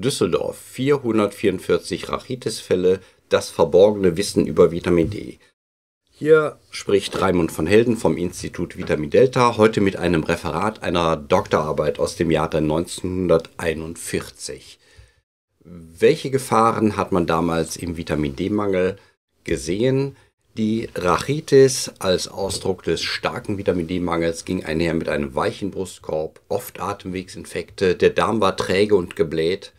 Düsseldorf 444 Rachitisfälle, das verborgene Wissen über Vitamin D. Hier spricht Raimund von Helden vom Institut Vitamin Delta heute mit einem Referat einer Doktorarbeit aus dem Jahre 1941. Welche Gefahren hat man damals im Vitamin D-Mangel gesehen? Die Rachitis als Ausdruck des starken Vitamin D-Mangels ging einher mit einem weichen Brustkorb, oft Atemwegsinfekte, der Darm war träge und gebläht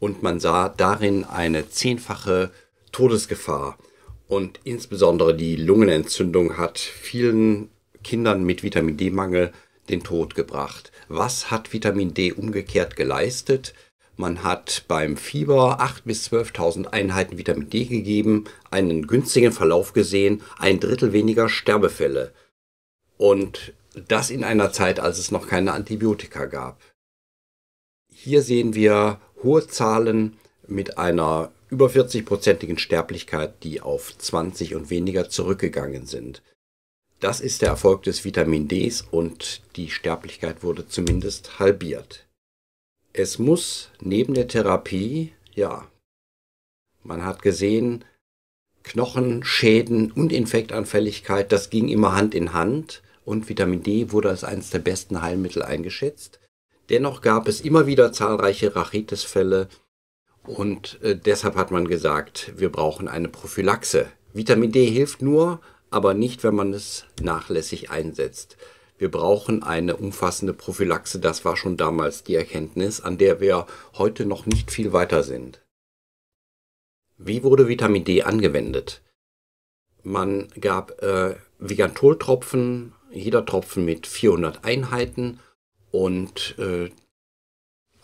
und man sah darin eine zehnfache Todesgefahr. Und insbesondere die Lungenentzündung hat vielen Kindern mit Vitamin D-Mangel den Tod gebracht. Was hat Vitamin D umgekehrt geleistet? Man hat beim Fieber 8.000 bis 12.000 Einheiten Vitamin D gegeben, einen günstigen Verlauf gesehen, ein Drittel weniger Sterbefälle. Und das in einer Zeit, als es noch keine Antibiotika gab. Hier sehen wir hohe Zahlen mit einer über 40-prozentigen Sterblichkeit, die auf 20 und weniger zurückgegangen sind. Das ist der Erfolg des Vitamin Ds und die Sterblichkeit wurde zumindest halbiert. Es muss neben der Therapie, ja, man hat gesehen, Knochen, Schäden und Infektanfälligkeit, das ging immer Hand in Hand und Vitamin D wurde als eines der besten Heilmittel eingeschätzt. Dennoch gab es immer wieder zahlreiche rachitis und äh, deshalb hat man gesagt, wir brauchen eine Prophylaxe. Vitamin D hilft nur, aber nicht, wenn man es nachlässig einsetzt. Wir brauchen eine umfassende Prophylaxe, das war schon damals die Erkenntnis, an der wir heute noch nicht viel weiter sind. Wie wurde Vitamin D angewendet? Man gab äh, Vigantoltropfen, jeder Tropfen mit 400 Einheiten und äh,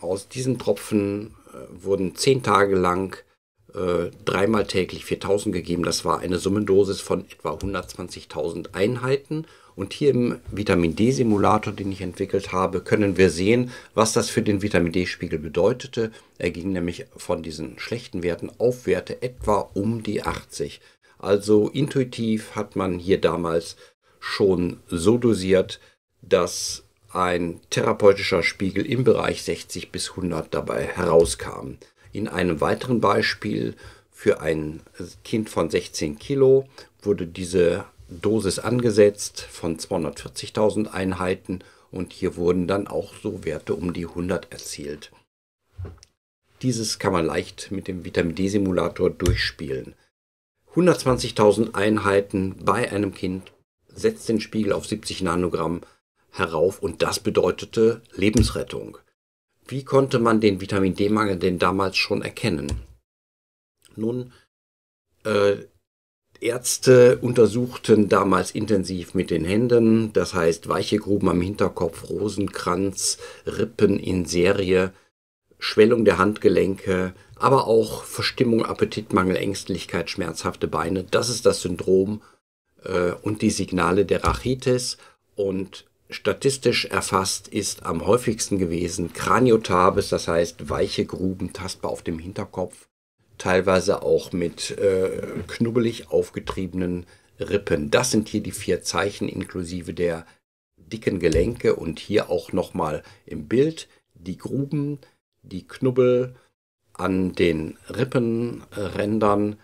aus diesem Tropfen äh, wurden zehn Tage lang äh, dreimal täglich 4000 gegeben. Das war eine Summendosis von etwa 120.000 Einheiten. Und hier im Vitamin D-Simulator, den ich entwickelt habe, können wir sehen, was das für den Vitamin D-Spiegel bedeutete. Er ging nämlich von diesen schlechten Werten auf Werte etwa um die 80. Also intuitiv hat man hier damals schon so dosiert, dass ein therapeutischer Spiegel im Bereich 60 bis 100 dabei herauskam. In einem weiteren Beispiel für ein Kind von 16 Kilo wurde diese Dosis angesetzt von 240.000 Einheiten und hier wurden dann auch so Werte um die 100 erzielt. Dieses kann man leicht mit dem Vitamin D-Simulator durchspielen. 120.000 Einheiten bei einem Kind setzt den Spiegel auf 70 Nanogramm herauf und das bedeutete Lebensrettung. Wie konnte man den Vitamin D-Mangel denn damals schon erkennen? Nun, äh, Ärzte untersuchten damals intensiv mit den Händen, das heißt weiche Gruben am Hinterkopf, Rosenkranz, Rippen in Serie, Schwellung der Handgelenke, aber auch Verstimmung, Appetitmangel, Ängstlichkeit, schmerzhafte Beine. Das ist das Syndrom äh, und die Signale der Rachitis. Und statistisch erfasst ist am häufigsten gewesen Craniotarbis, das heißt weiche Gruben, tastbar auf dem Hinterkopf, teilweise auch mit äh, knubbelig aufgetriebenen Rippen. Das sind hier die vier Zeichen inklusive der dicken Gelenke und hier auch nochmal im Bild die Gruben, die Knubbel an den Rippenrändern,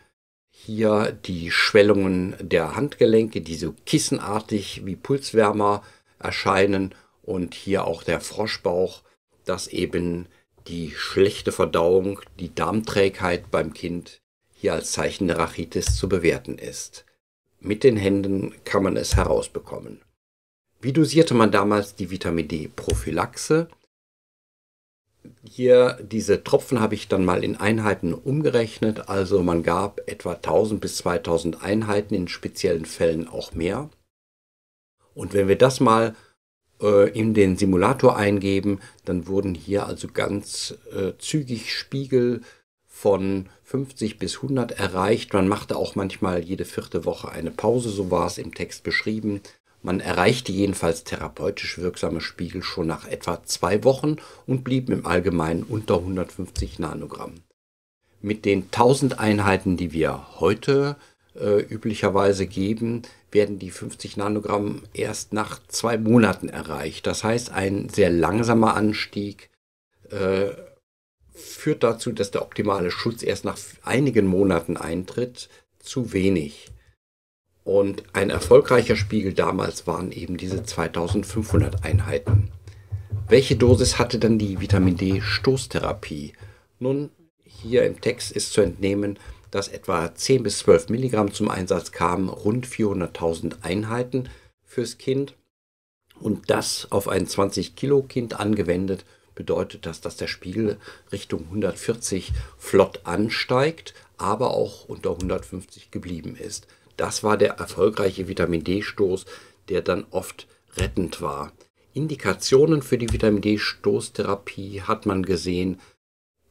hier die Schwellungen der Handgelenke, die so kissenartig wie Pulswärmer äh, erscheinen und hier auch der Froschbauch, dass eben die schlechte Verdauung, die Darmträgheit beim Kind hier als Zeichen der Rachitis zu bewerten ist. Mit den Händen kann man es herausbekommen. Wie dosierte man damals die Vitamin D-Prophylaxe? Hier diese Tropfen habe ich dann mal in Einheiten umgerechnet, also man gab etwa 1000 bis 2000 Einheiten, in speziellen Fällen auch mehr. Und wenn wir das mal äh, in den Simulator eingeben, dann wurden hier also ganz äh, zügig Spiegel von 50 bis 100 erreicht. Man machte auch manchmal jede vierte Woche eine Pause, so war es im Text beschrieben. Man erreichte jedenfalls therapeutisch wirksame Spiegel schon nach etwa zwei Wochen und blieb im Allgemeinen unter 150 Nanogramm. Mit den 1000 Einheiten, die wir heute äh, üblicherweise geben, werden die 50 Nanogramm erst nach zwei Monaten erreicht. Das heißt, ein sehr langsamer Anstieg äh, führt dazu, dass der optimale Schutz erst nach einigen Monaten eintritt, zu wenig. Und ein erfolgreicher Spiegel damals waren eben diese 2500 Einheiten. Welche Dosis hatte dann die Vitamin D Stoßtherapie? Nun, hier im Text ist zu entnehmen, dass etwa 10 bis 12 Milligramm zum Einsatz kamen, rund 400.000 Einheiten fürs Kind. Und das auf ein 20-Kilo-Kind angewendet, bedeutet das, dass der Spiegel Richtung 140 flott ansteigt, aber auch unter 150 geblieben ist. Das war der erfolgreiche Vitamin D-Stoß, der dann oft rettend war. Indikationen für die Vitamin D-Stoßtherapie hat man gesehen,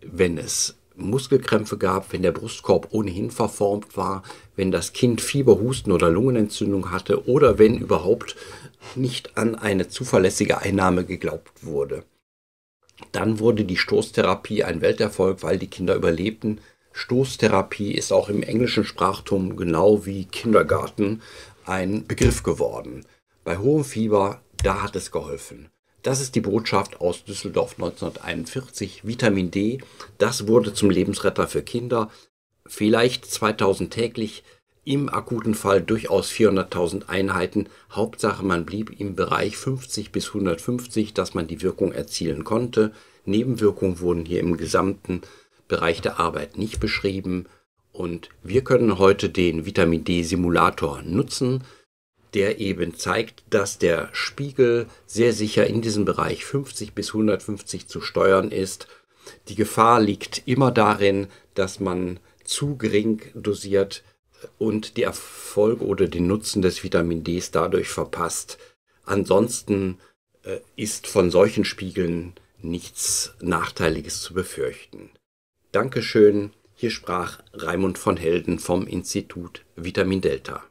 wenn es Muskelkrämpfe gab, wenn der Brustkorb ohnehin verformt war, wenn das Kind Fieber, Husten oder Lungenentzündung hatte oder wenn überhaupt nicht an eine zuverlässige Einnahme geglaubt wurde. Dann wurde die Stoßtherapie ein Welterfolg, weil die Kinder überlebten. Stoßtherapie ist auch im englischen Sprachtum genau wie Kindergarten ein Begriff geworden. Bei hohem Fieber, da hat es geholfen. Das ist die Botschaft aus Düsseldorf 1941. Vitamin D, das wurde zum Lebensretter für Kinder. Vielleicht 2000 täglich, im akuten Fall durchaus 400.000 Einheiten. Hauptsache, man blieb im Bereich 50 bis 150, dass man die Wirkung erzielen konnte. Nebenwirkungen wurden hier im gesamten Bereich der Arbeit nicht beschrieben. Und wir können heute den Vitamin D-Simulator nutzen der eben zeigt, dass der Spiegel sehr sicher in diesem Bereich 50 bis 150 zu steuern ist. Die Gefahr liegt immer darin, dass man zu gering dosiert und die Erfolge oder den Nutzen des Vitamin Ds dadurch verpasst. Ansonsten äh, ist von solchen Spiegeln nichts Nachteiliges zu befürchten. Dankeschön, hier sprach Raimund von Helden vom Institut Vitamin Delta.